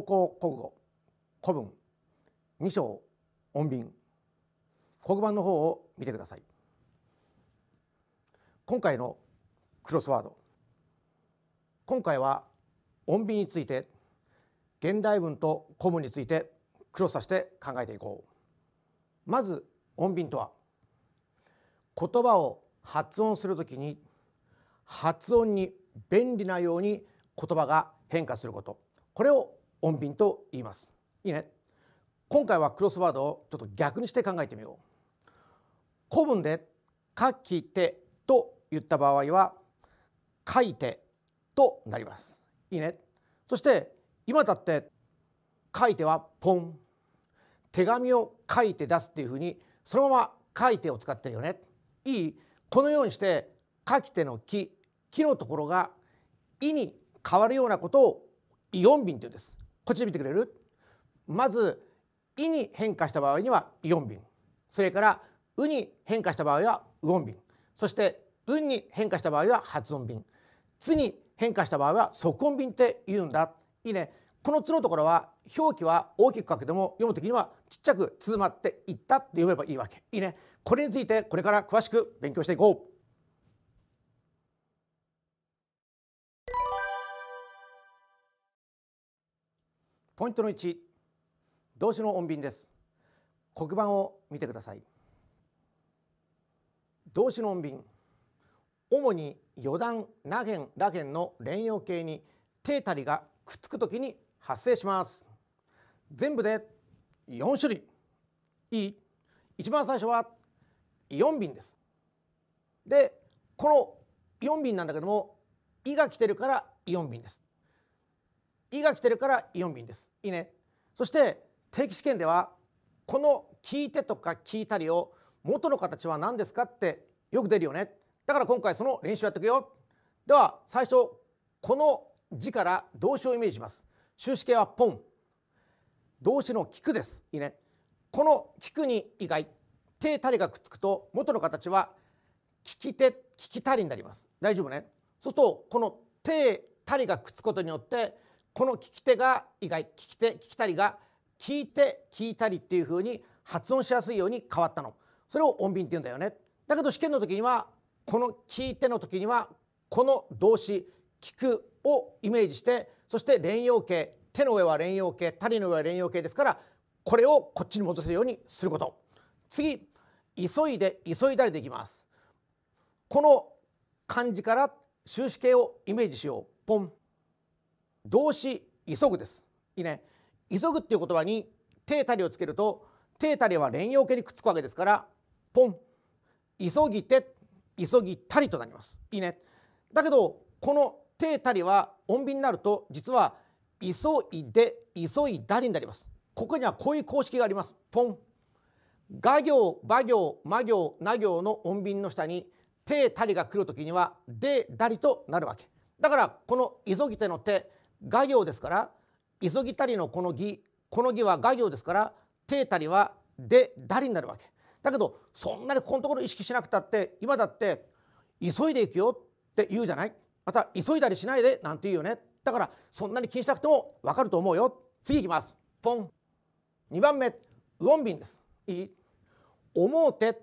高校国語古文2章音便黒板の方を見てください今回のクロスワード今回は音便について現代文と古文についてクロスさせて考えていこうまず音便とは言葉を発音するときに発音に便利なように言葉が変化することこれを音便と言いますいいね今回はクロスワードをちょっと逆にして考えてみよう古文で書き手と言った場合は書いてとなりますいいねそして今だって書いてはポン手紙を書いて出すっていうふうにそのまま書いてを使ってるよねいいこのようにして書き手の木木のところが「い」に変わるようなことをイオン瓶というんですこっち見てくれるまず「い」に変化した場合にはイオン瓶それから「う」に変化した場合はウオン瓶そして「うん」に変化した場合は発音瓶「つ」に変化した場合は即音瓶って言うんだいいねこの「つ」のところは表記は大きく書けても読む時にはちっちゃく「つまっていった」って読めばいいわけいいねこれについてこれから詳しく勉強していこうポイントの1動詞の音便です黒板を見てください動詞の音便主に余談なげんらげんの連用形に手ーりがくっつくときに発生します全部で4種類いい一番最初は4便ですでこの4便なんだけども「イ」が来てるから4便です「い」が来てるからイオ便ですいいねそして定期試験ではこの「聞いて」とか「聞いたり」を元の形は何ですかってよく出るよねだから今回その練習やっていくよでは最初この字から動詞をイメージします終止形はポン動詞の「聞く」ですいいねこの「聞く」に以外「手」「たり」がくっつくと元の形は「聞き手」「聞きたり」になります大丈夫ねそうするとこの「手」「たり」がくっつくことによってこの聞き手が以外聞き手聞きたりが聞いて聞いたりっていう風に発音しやすいように変わったのそれを音便って言うんだよねだけど試験の時にはこの聞いての時にはこの動詞聞くをイメージしてそして連用形手の上は連用形たりの上は連用形ですからこれをこっちに戻せるようにすること次急いで急いだりできますこの漢字から終止形をイメージしようポン動詞急ぐですいいね急ぐっていう言葉に手たりをつけると手たりは連用形にくっつくわけですからポン急ぎて急ぎたりとなりますいいねだけどこの手たりは穏便になると実は急いで急いだりになりますここにはこういう公式がありますポン画行馬行魔行な行の穏便の下に手たりが来るときにはでだりとなるわけだからこの急ぎ手の手画行ですから急ぎたりのこの義この義は画行ですからてたりはでだりになるわけだけどそんなにここのところ意識しなくたって今だって急いでいくよって言うじゃないまた急いだりしないでなんて言うよねだからそんなに気にしなくても分かると思うよ次いきますポン2番目ウォンビンですいい思うて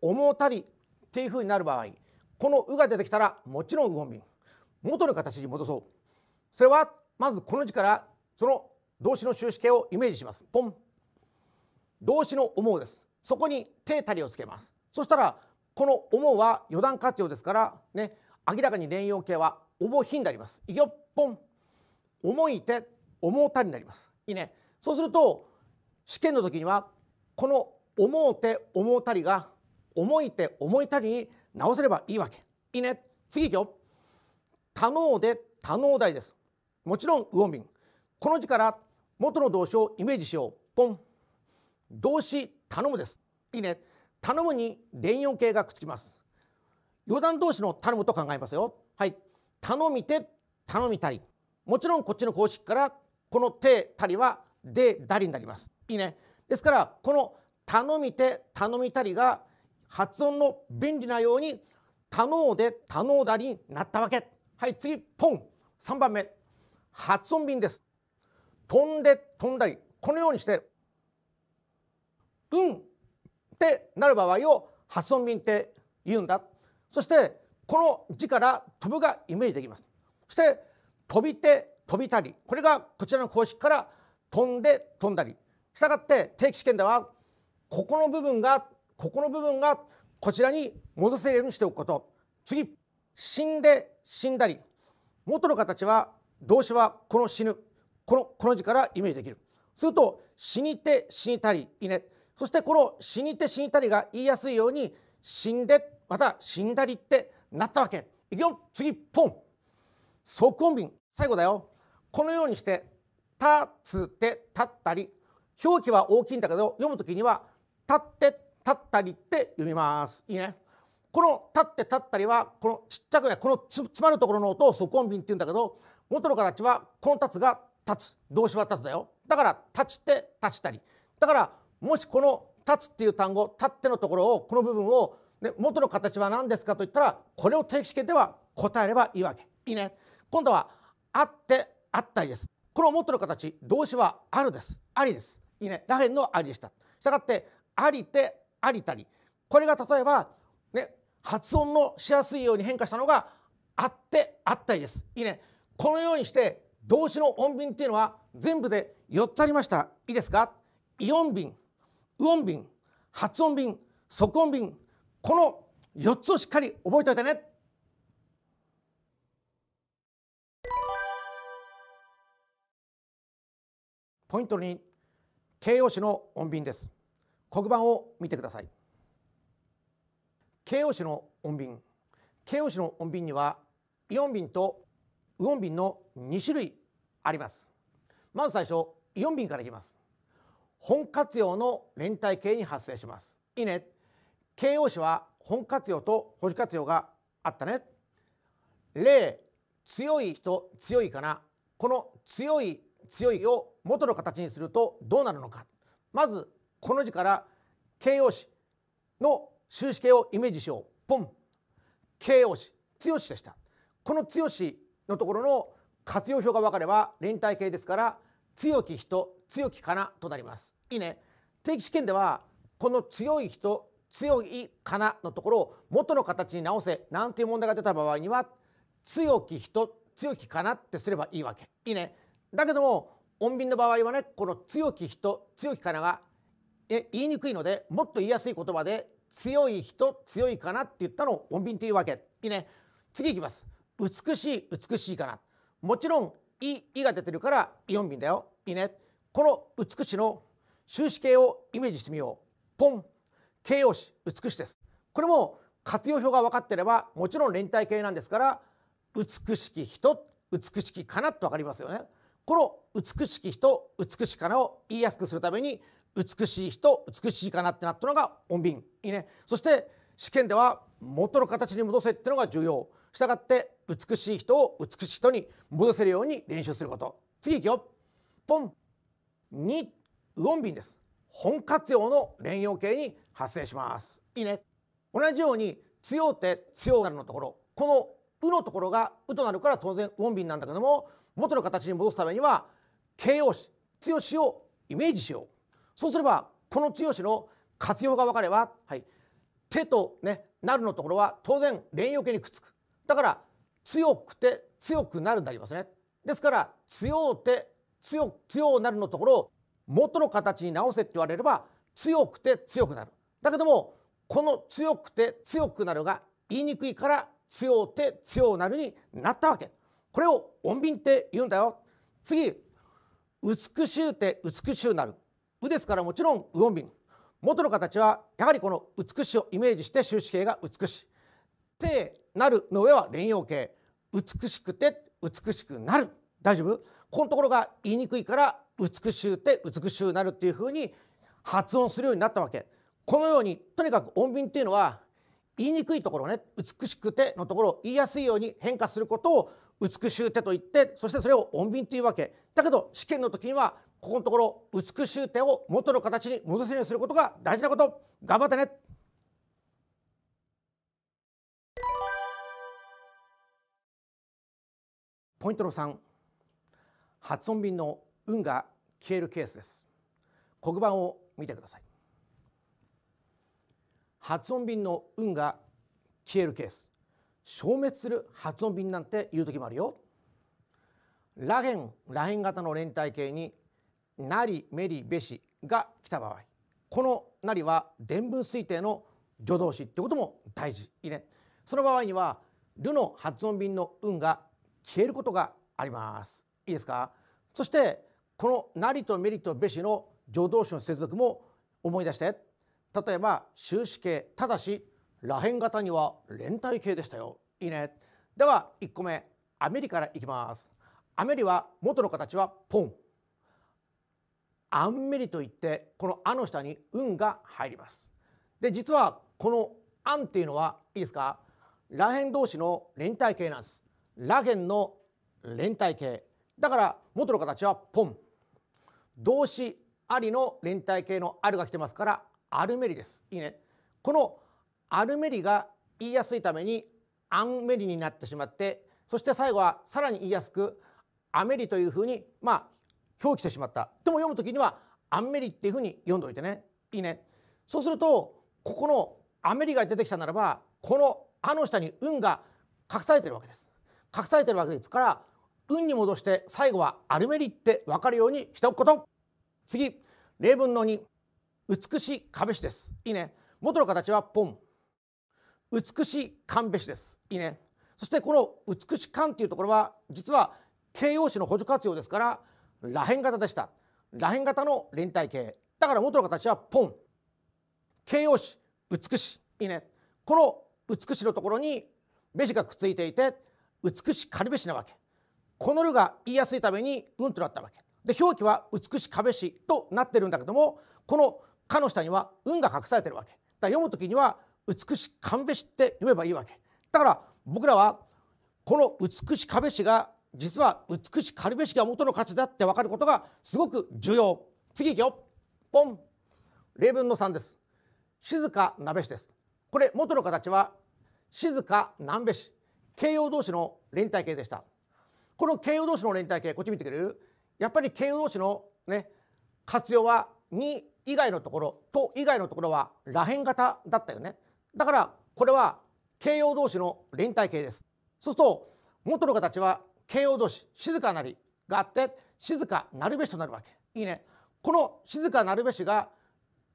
思うたりっていうふうになる場合この「う」が出てきたらもちろんウォンビン元の形に戻そうそれはまずこの字からその動詞の終止形をイメージしますポン動詞の思うですそこに手たりをつけますそしたらこの思うは余談活用ですからね明らかに連用形はおぼひになりますいよっぽん思いて思うたになりますいいねそうすると試験の時にはこの思う手思うたりが思いて思いたりに直せればいいわけいいね次いくよ多能で多能代ですもちろんウォーミングこの字から元の動詞をイメージしようポン動詞頼むですいいね頼むに連用形がくっつきます余談動詞の頼むと考えますよはい頼みて頼みたりもちろんこっちの公式からこの手たりはでだりになりますいいねですからこの頼みて頼みたりが発音の便利なように頼うで頼うだりになったわけはい次ポン3番目発音便です飛んで飛んだりこのようにして「うん」ってなる場合を発音便って言うんだそしてこの字から「飛ぶ」がイメージできますそして「飛びて飛びたり」これがこちらの公式から「飛んで飛んだり」したがって定期試験ではここの部分がここの部分がこちらに戻せるようにしておくこと次死んで死んだり元の形は動詞はこの死ぬこのこの字からイメージできるすると死にて死にたりいねそしてこの死にて死にたりが言いやすいように死んでまた死んだりってなったわけいくよ次ポン即音便最後だよこのようにして「たつて立ったり」表記は大きいんだけど読む時には「立って立ったり」って読みますいいねこの「立って立ったりは」このちっちゃくねこの詰まるところの音を即音便って言うんだけど元の形はこの立つが立つ動詞は立つだよだから立ちて立ちたりだからもしこの立つっていう単語立ってのところをこの部分を、ね、元の形は何ですかと言ったらこれを定期試験では答えればいいわけいいね今度はあってあったりですこの元の形動詞はあるですありですいいねらへんのありでしたしたがってありてありたりこれが例えばね発音のしやすいように変化したのがあってあったりですいいねこのようにして動詞の音便っていうのは全部で4つありましたいいですかイ音便ウオ便発音便即音便この4つをしっかり覚えておいてねポイント2形容詞の音便です黒板を見てください形容詞の音便形容詞の音便にはイオ便とウオン瓶の2種類ありますまず最初イオン瓶からいきます本活用の連帯形に発生しますいいね形容詞は本活用と保守活用があったね例強い人強いかなこの強い強いを元の形にするとどうなるのかまずこの字から形容詞の終止形をイメージしようポン形容詞強しでしたこの強しのところの活用表が分かれば連帯形ですから強き人強きかなとなりますいいね定期試験ではこの強い人強いかなのところを元の形に直せなんていう問題が出た場合には強き人強きかなってすればいいわけいいねだけども穏便の場合はねこの強き人強きかながえ言いにくいのでもっと言いやすい言葉で強い人強いかなって言ったのを穏便というわけいいね次いきます美しい美しいかなもちろん「い」「い」が出てるからイオン瓶だよいいねこの美しの終止形をイメージしてみようポン形容詞美しですこれも活用表が分かってればもちろん連帯形なんですから美しき人美しきかなと分かりますよねこの美しき人美しかなを言いやすくするために美しい人美しいかなってなったのが音便いいねそして試験では元の形に戻せってのが重要したがって美しい人を美しい人に戻せるように練習すること次いくよポン2ウォンビンです本活用の連用形に発生しますいいね同じように強て強なるのところこの「う」のところが「う」となるから当然ウォンビンなんだけども元の形に戻すためには形容詞強しをイメージしようそうすればこの強しの活用が分かれば、はい、手と、ね、なるのところは当然連用形にくっつくだから強くて強くなるになりますねですから強うて強強なるのところを元の形に直せって言われれば強くて強くなるだけどもこの強くて強くなるが言いにくいから強うて強うなるになったわけこれを穏便って言うんだよ次美しゅうて美しゅうなるうですからもちろん右穏便元の形はやはりこの美しをイメージして終止形が美してなるの上は連用形美しくて美しくなる大丈夫このところが言いにくいから美しゅうて美しゅうなるっていうふうに発音するようになったわけこのようにとにかく音便っていうのは言いにくいところね美しくてのところを言いやすいように変化することを美しゅうてと言ってそしてそれを音便というわけだけど試験の時にはここのところ美しゅうてを元の形に戻せるようにすることが大事なこと頑張ってねポイントの3発音便の運が消えるケースです黒板を見てください発音便の運が消えるケース消滅する発音便なんていう時もあるよラヘンラヘン型の連帯形になりメリベシが来た場合このなりは伝文推定の助動詞ってことも大事いいねその場合にはルの発音便の運が消えることがありますいいですかそしてこの「なり」と「メリ」と「べし」の助動詞の接続も思い出して例えば終止形ただしらへん型には連帯形でしたよいいねでは1個目アメリからいきますアメリは元の形はポンアンメリといってこの「あ」の下に「運」が入りますで実はこの「アン」っていうのはいいですからへん同士の連帯形なんですラゲンの連帯形だから元の形はポン動詞ありの連帯形のあるが来てますからアルメリですいいねこのアルメリが言いやすいためにアンメリになってしまってそして最後はさらに言いやすくアメリというふうにまあ表記してしまったでも読む時にはアンメリっていうふうに読んでおいてねいいねそうするとここのアメリが出てきたならばこの「あ」の下に「運が隠されてるわけです隠されてるわけですから運に戻して最後はアルメリって分かるようにしておくこと次例文の2美しい壁紙ですいいね元の形はポン美しい寒べしですいいねそしてこの美しかっていうところは実は形容詞の補助活用ですから螺辺型でした螺辺型の連帯形だから元の形はポン形容詞美しいいいねこの美しいのところにべしがくっついていて美しかるべしなわけこのるが言いやすいために「うん」となったわけで表記は美しかべしとなってるんだけどもこの「か」の下には「ん」が隠されてるわけだから読む時には「美しかんべし」って読めばいいわけだから僕らはこの「美しかべし」が実は美しかるべしが元の価値だって分かることがすごく重要次いくよポン例文の3です静かなべしですこれ元の形は静かなんべし形容動詞の連帯形でしたこの形容動詞の連帯形こっち見てくれるやっぱり形容動詞のね活用は2以外のところと以外のところはらへん型だったよねだからこれは形容動詞の連帯形ですそうすると元の形は形容動詞「静かなりがあって静かなるべしとなるわけいいねこの静かなるべしが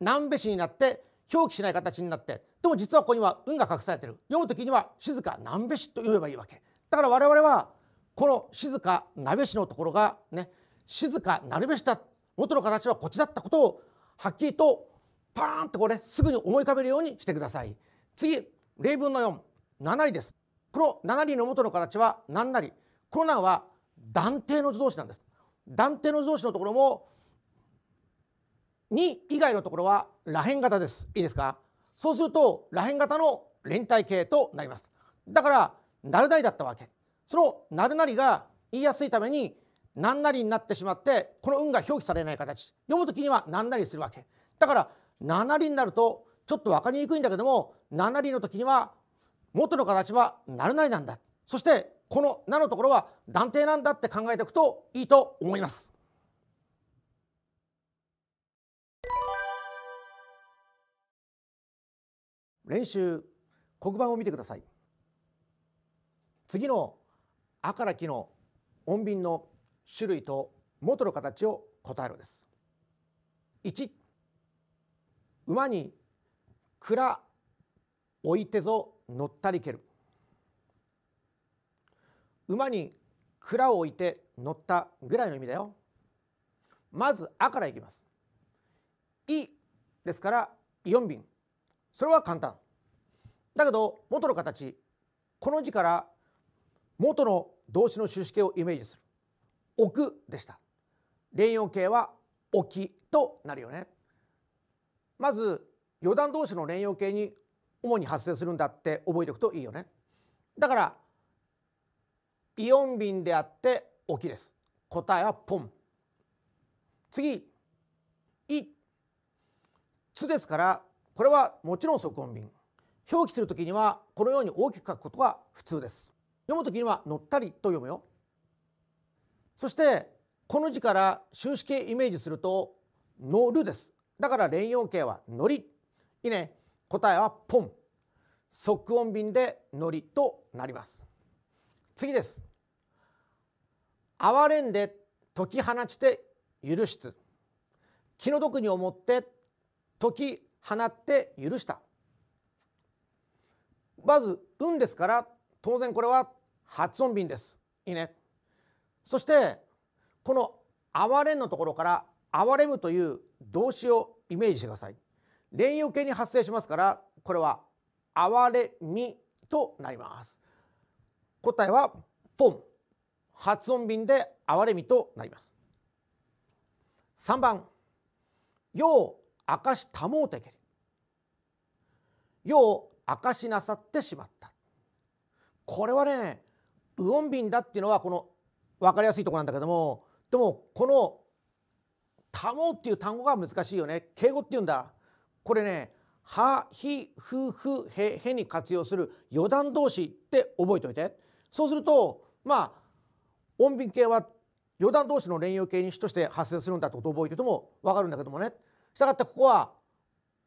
南べしになって表記しない形になってでも実はここには運が隠されてる読む時には静か南べしと言えばいいわけだから我々はこの静かなべしのところがね静かなるべしだ元の形はこっちだったことをはっきりとパーンとこれ、すぐに思い浮かべるようにしてください次例文の47里ですこの7里の元の形は何なりこの難は断定の助動詞なんです断定の助動詞のところも2以外のところはらへん型ですいいですかそうすると螺旋型の連帯形となりますだからる成だったわけそのなるなりが言いやすいために何なりになってしまってこの運が表記されない形読む時には何なりするわけだから何なりになるとちょっと分かりにくいんだけども何なりの時には元の形はなるなりなんだそしてこの「な」のところは断定なんだって考えておくといいと思います。練習黒板を見てください次の「あ」から「き」の音便の種類と元の形を答えるです1馬に蔵置いてぞ乗ったり蹴る馬に蔵を置いて乗ったぐらいの意味だよまず「あ」からいきます「い」ですからイ便「ンそれは簡単だけど元の形この字から元の動詞の種子形をイメージする「置く」でした連用形は「置き」となるよねまず余談動詞の連用形に主に発生するんだって覚えておくといいよねだからイオン瓶であって置きです答えはポン次「い」「つ」ですからこれはもちろん即音便表記する時にはこのように大きく書くことが普通です読む時には「乗ったり」と読むよそしてこの字から終止形イメージすると「乗る」ですだから連用形は「乗り」いいね答えは「ポン」即音便で「乗り」となります次です「憐れんで解き放ちて許しつ」気の毒に思って解き放って許したまず「運」ですから当然これは発音便ですいいねそしてこの「哀れん」のところから「哀れむ」という動詞をイメージしてください連用形に発生しますからこれは「哀れみ」となります答えは「ポン」発音便で「哀れみ」となります3番「よう明し保うてけりよう明かしなさってしまったこれはねんびんだっていうのはこの分かりやすいとこなんだけどもでもこの「保う」っていう単語が難しいよね敬語っていうんだこれね「は」「ひ」「ふ」「ふ」「へ」「へ」に活用する余談動詞って覚えておいてそうするとまあ音便系は余談同士の連用形に主として発生するんだってことを覚えてても分かるんだけどもねしたがってここは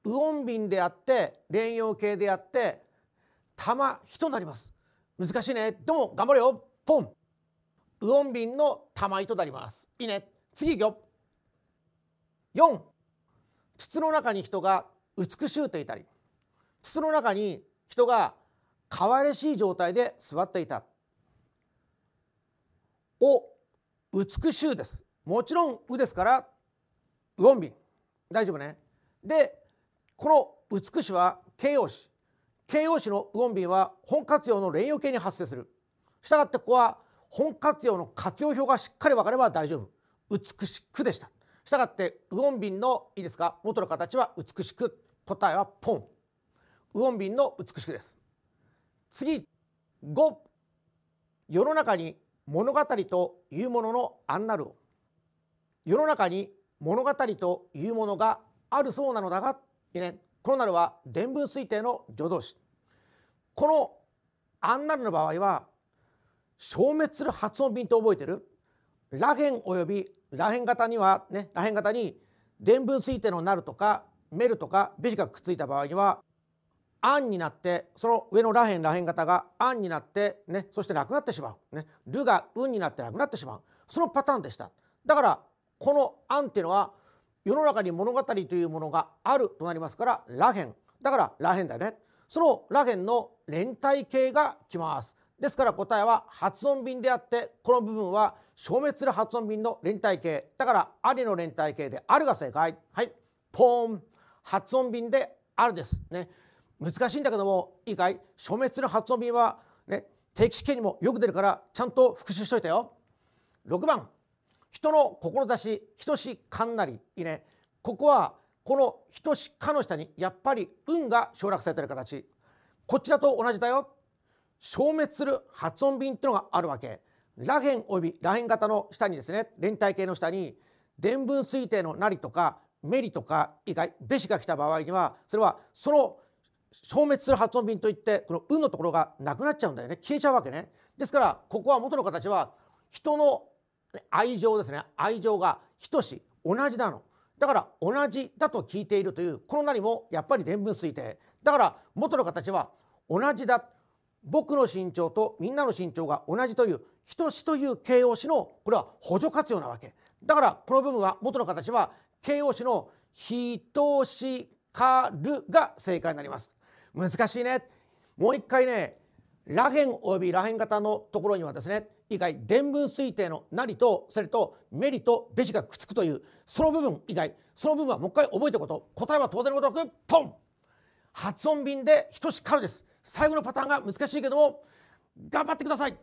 ウオン瓶であって連用形であって玉1になります難しいねでも頑張れよポンウオン瓶の玉糸となりますいいね次行くよ4筒の中に人が美しゅうていたり筒の中に人が可愛らしい状態で座っていたお美しゅうですもちろん「う」ですからうおんびん」大丈夫ねでこの美しは形容詞形容詞の魚瓶は本活用の連用形に発生するしたがってここは本活用の活用表がしっかり分かれば大丈夫美しくでしたしたがって魚瓶のいいですか元の形は美しく答えはポン魚瓶の美しくです次5世の中に物語というもののアンナルを世の中に物語というものがあるそうなのだが、ね、このなるは伝聞推定の助動詞このアンナルの場合は消滅する発音便と覚えてるらへんおよびらへん型にはねらへん型に伝聞推定のなるとかメルとかべジがくっついた場合にはアンになってその上のらへんらへん型がアンになってねそしてなくなってしまうねるがうんになってなくなってしまうそのパターンでしただからこの案っていうのは世の中に物語というものがあるとなりますかららへんだかららへんだよねそのらへんの連帯形がきますですから答えは発音便であってこの部分は消滅する発音便の連帯形だからありの連帯形であるが正解はいポーン発音便であるですね難しいんだけどもいいかい消滅する発音便はね定期試験にもよく出るからちゃんと復習しといたよ6番人の志等しかんなりいねここはこの等しかの下にやっぱり運が省略されてる形こちらと同じだよ消滅する発音便っていうのがあるわけらへんおよびらへん型の下にですね連帯形の下に伝文推定のなりとかメリとか以外べしが来た場合にはそれはその消滅する発音便といってこの「う」のところがなくなっちゃうんだよね消えちゃうわけね。ですからここは元の形は人の愛情ですね愛情が等しい同じなのだから同じだと聞いているというこのなりもやっぱり伝文推定だから元の形は同じだ僕の身長とみんなの身長が同じという等しという形容詞のこれは補助活用なわけだからこの部分は元の形は形容詞の等しかるが正解になります難しいねもう一回ねらへんおよびらへん型のところにはですね以外伝聞推定のなりとそれとメリとベジがくっつくというその部分以外その部分はもう一回覚えておくこと答えは当然のごとくポン発音便で等しからです最後のパターンが難しいけども頑張ってください